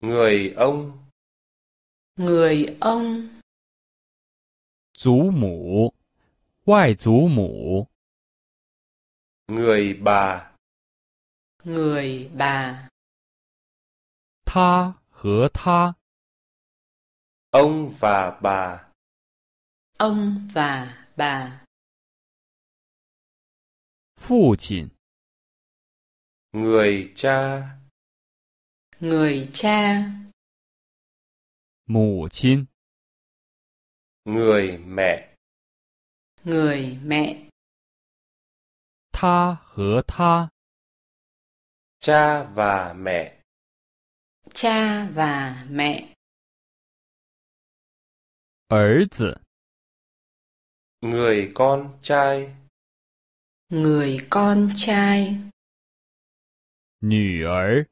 người ông. Người ông. Chú mụ, ngoại chú mụ. Người bà. Người bà. Tha Ông và bà. Ông và bà. Phụ người cha người cha 母亲 người mẹ người mẹ 他和他 cha và mẹ cha và mẹ 儿子 người con trai người con trai người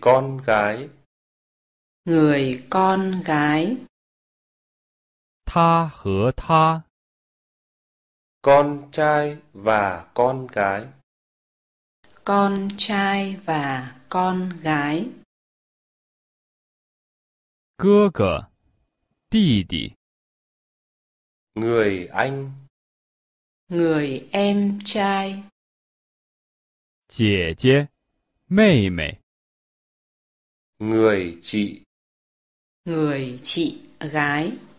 con gái người con gái tha hứa tha con trai và con gái con trai và con gái cơ cơ tỷ tỷ người anh người em trai 姐姐，妹妹。người chị người gái